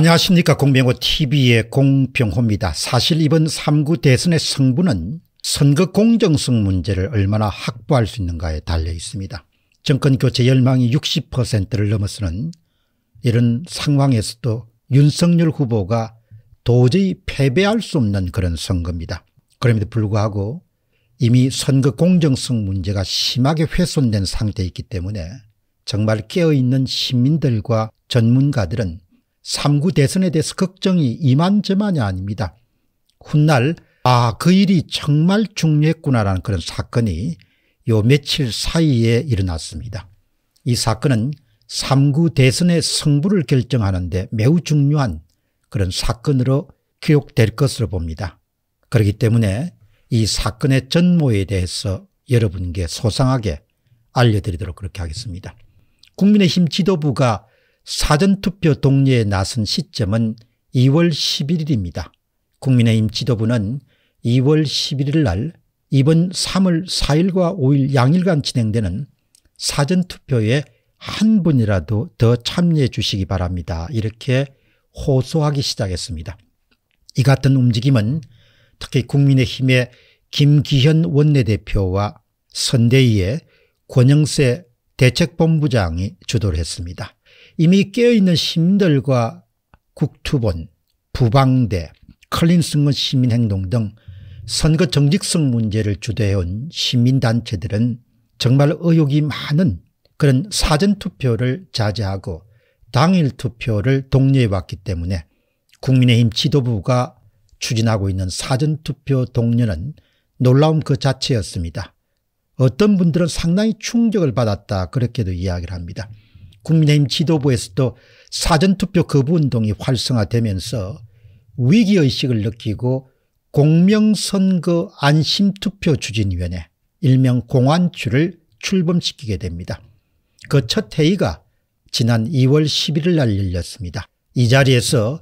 안녕하십니까 공병호TV의 공병호입니다. 사실 이번 3구 대선의 승부는 선거 공정성 문제를 얼마나 확보할 수 있는가에 달려 있습니다. 정권교체 열망이 60%를 넘어서는 이런 상황에서도 윤석열 후보가 도저히 패배할 수 없는 그런 선거입니다. 그럼에도 불구하고 이미 선거 공정성 문제가 심하게 훼손된 상태에 있기 때문에 정말 깨어있는 시민들과 전문가들은 3구 대선에 대해서 걱정이 이만저만이 아닙니다. 훗날 아 그 일이 정말 중요했구나라는 그런 사건이 요 며칠 사이에 일어났습니다. 이 사건은 3구 대선의 승부를 결정하는데 매우 중요한 그런 사건으로 기록될 것으로 봅니다. 그렇기 때문에 이 사건의 전모에 대해서 여러분께 소상하게 알려드리도록 그렇게 하겠습니다. 국민의힘 지도부가 사전투표 동의에 나선 시점은 2월 11일입니다. 국민의힘 지도부는 2월 11일 날 이번 3월 4일과 5일 양일간 진행되는 사전투표에 한 분이라도 더 참여해 주시기 바랍니다. 이렇게 호소하기 시작했습니다. 이 같은 움직임은 특히 국민의힘의 김기현 원내대표와 선대위의 권영세 대책본부장이 주도를 했습니다. 이미 깨어있는 시민들과 국투본, 부방대, 클린승은 시민행동 등 선거 정직성 문제를 주도해온 시민단체들은 정말 의욕이 많은 그런 사전투표를 자제하고 당일 투표를 독려해왔기 때문에 국민의힘 지도부가 추진하고 있는 사전투표 독려는 놀라움 그 자체였습니다. 어떤 분들은 상당히 충격을 받았다 그렇게도 이야기를 합니다. 국민의힘 지도부에서도 사전투표 거부운동이 활성화되면서 위기의식을 느끼고 공명선거 안심투표 추진위원회 일명 공안추를 출범시키게 됩니다. 그 첫 회의가 지난 2월 11일 날 열렸습니다. 이 자리에서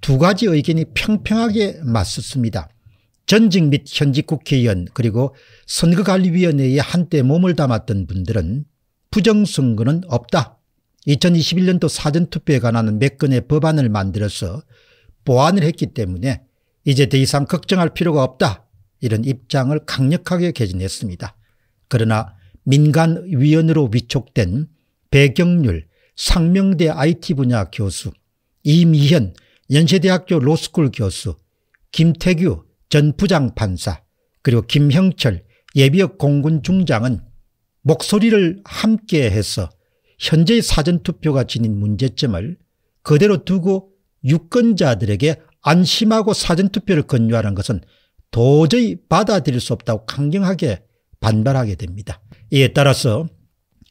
두 가지 의견이 평평하게 맞섰습니다. 전직 및 현직 국회의원 그리고 선거관리위원회에 한때 몸을 담았던 분들은 부정선거는 없다. 2021년도 사전투표에 관한 몇 건의 법안을 만들어서 보완을 했기 때문에 이제 더 이상 걱정할 필요가 없다 이런 입장을 강력하게 개진했습니다. 그러나 민간위원으로 위촉된 배경률 상명대 IT 분야 교수 이미현 연세대학교 로스쿨 교수 김태규 전 부장판사 그리고 김형철 예비역 공군 중장은 목소리를 함께 해서 현재의 사전투표가 지닌 문제점을 그대로 두고 유권자들에게 안심하고 사전투표를 권유하는 것은 도저히 받아들일 수 없다고 강경하게 반발하게 됩니다. 이에 따라서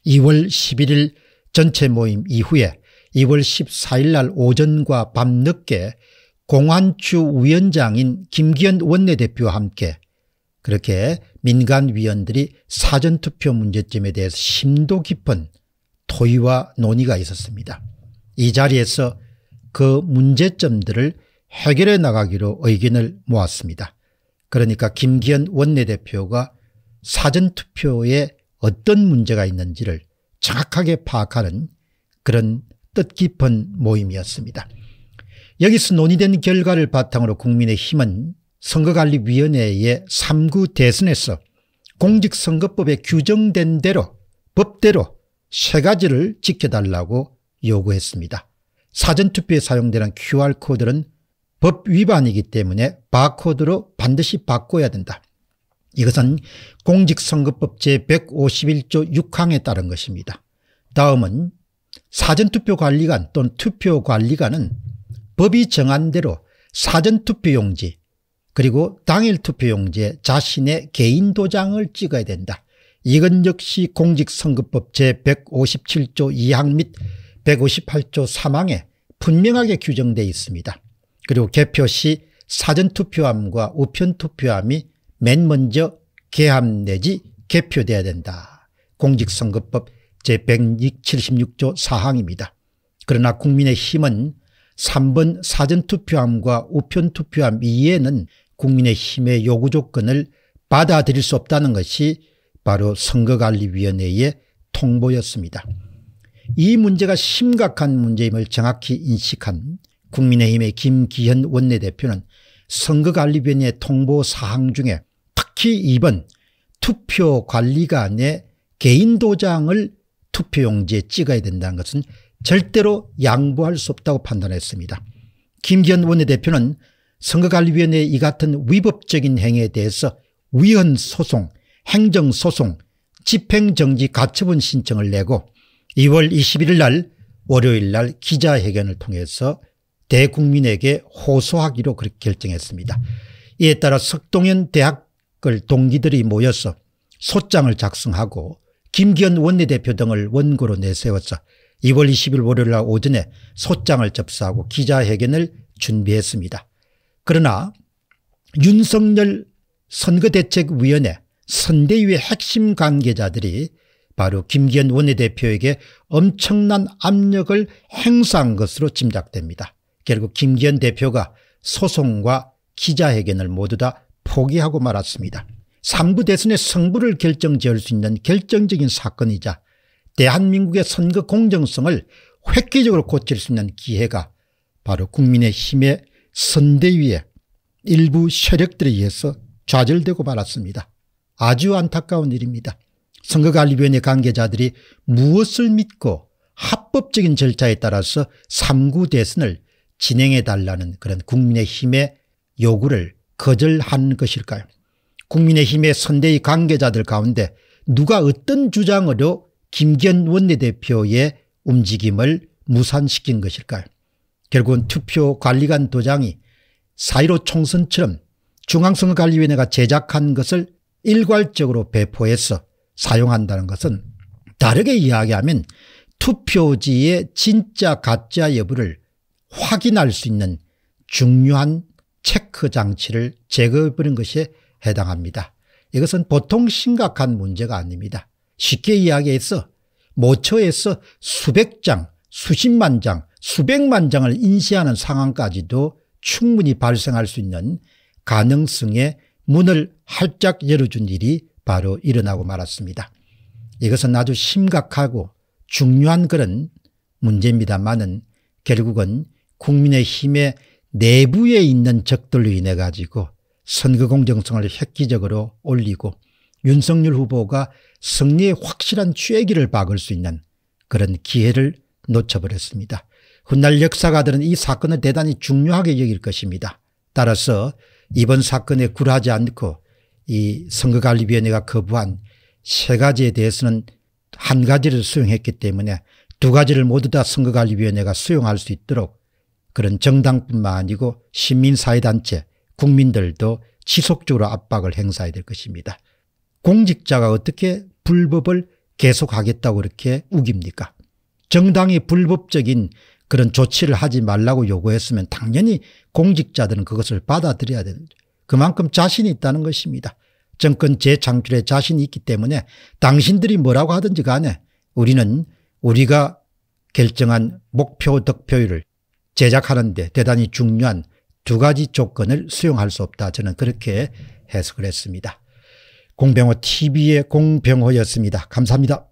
2월 11일 전체 모임 이후에 2월 14일 날 오전과 밤늦게 공안추 위원장인 김기현 원내대표와 함께 그렇게 민간위원들이 사전투표 문제점에 대해서 심도 깊은 토의와 논의가 있었습니다. 이 자리에서 그 문제점들을 해결해 나가기로 의견을 모았습니다. 그러니까 김기현 원내대표가 사전투표에 어떤 문제가 있는지를 정확하게 파악하는 그런 뜻깊은 모임이었습니다. 여기서 논의된 결과를 바탕으로 국민의힘은 선거관리위원회의 3구 대선에서 공직선거법에 규정된 대로 법대로 세 가지를 지켜달라고 요구했습니다. 사전투표에 사용되는 QR코드는 법 위반이기 때문에 바코드로 반드시 바꿔야 된다. 이것은 공직선거법 제151조 6항에 따른 것입니다. 다음은 사전투표관리관 또는 투표관리관은 법이 정한 대로 사전투표용지 그리고 당일투표용지에 자신의 개인 도장을 찍어야 된다. 이건 역시 공직선거법 제157조 2항 및 158조 3항에 분명하게 규정되어 있습니다. 그리고 개표 시 사전투표함과 우편투표함이 맨 먼저 개함 내지 개표돼야 된다. 공직선거법 제176조 4항입니다. 그러나 국민의힘은 3번 사전투표함과 우편투표함 이외에는 국민의힘의 요구조건을 받아들일 수 없다는 것이 바로 선거관리위원회의 통보였습니다. 이 문제가 심각한 문제임을 정확히 인식한 국민의힘의 김기현 원내대표는 선거관리위원회 통보 사항 중에 특히 2번 투표관리관의 개인 도장을 투표용지에 찍어야 된다는 것은 절대로 양보할 수 없다고 판단했습니다. 김기현 원내대표는 선거관리위원회의 이 같은 위법적인 행위에 대해서 위헌소송 행정소송 집행정지 가처분 신청을 내고 2월 21일 날 월요일 날 기자회견을 통해서 대국민에게 호소하기로 그렇게 결정했습니다. 이에 따라 석동현 대학을 동기들이 모여서 소장을 작성하고 김기현 원내대표 등을 원고로 내세웠죠. 2월 20일 월요일 날 오전에 소장을 접수하고 기자회견을 준비했습니다. 그러나 윤석열 선거대책위원회 선대위의 핵심 관계자들이 바로 김기현 원내대표에게 엄청난 압력을 행사한 것으로 짐작됩니다. 결국 김기현 대표가 소송과 기자회견을 모두 다 포기하고 말았습니다. 3부 대선의 승부를 결정지을 수 있는 결정적인 사건이자 대한민국의 선거 공정성을 획기적으로 고칠 수 있는 기회가 바로 국민의힘의 선대위의 일부 세력들에 의해서 좌절되고 말았습니다. 아주 안타까운 일입니다. 선거관리위원회 관계자들이 무엇을 믿고 합법적인 절차에 따라서 3구 대선을 진행해 달라는 그런 국민의힘의 요구를 거절한 것일까요 국민의힘의 선대위 관계자들 가운데 누가 어떤 주장으로 김기현 원내대표의 움직임을 무산시킨 것일까요 결국은 투표관리관 도장이 사1로 총선처럼 중앙선거관리위원회가 제작한 것을 일괄적으로 배포해서 사용한다는 것은 다르게 이야기하면 투표지의 진짜 가짜 여부를 확인할 수 있는 중요한 체크 장치를 제거해버린 것에 해당합니다. 이것은 보통 심각한 문제가 아닙니다. 쉽게 이야기해서 모처에서 수백 장, 수십만 장, 수백만 장을 인쇄하는 상황까지도 충분히 발생할 수 있는 가능성의 문을 활짝 열어준 일이 바로 일어나고 말았습니다. 이것은 아주 심각하고 중요한 그런 문제입니다만은 결국은 국민의힘의 내부에 있는 적들로 인해 가지고 선거 공정성을 획기적으로 올리고 윤석열 후보가 승리의 확실한 쐐기를 박을 수 있는 그런 기회를 놓쳐버렸습니다. 훗날 역사가들은 이 사건을 대단히 중요하게 여길 것입니다. 따라서 이번 사건에 굴하지 않고 이 선거관리위원회가 거부한 세 가지에 대해서는 한 가지를 수용했기 때문에 두 가지를 모두 다 선거관리위원회가 수용할 수 있도록 그런 정당뿐만 아니고 시민사회단체 국민들도 지속적으로 압박을 행사해야 될 것입니다. 공직자가 어떻게 불법을 계속하겠다고 그렇게 우깁니까 정당이 불법적인 그런 조치를 하지 말라고 요구했으면 당연히 공직자들은 그것을 받아들여야 되는 그만큼 자신이 있다는 것입니다. 정권 재창출에 자신이 있기 때문에 당신들이 뭐라고 하든지 간에 우리는 우리가 결정한 목표 득표율을 제작하는 데 대단히 중요한 두 가지 조건을 수용할 수 없다. 저는 그렇게 해석을 했습니다. 공병호 TV의 공병호였습니다. 감사합니다.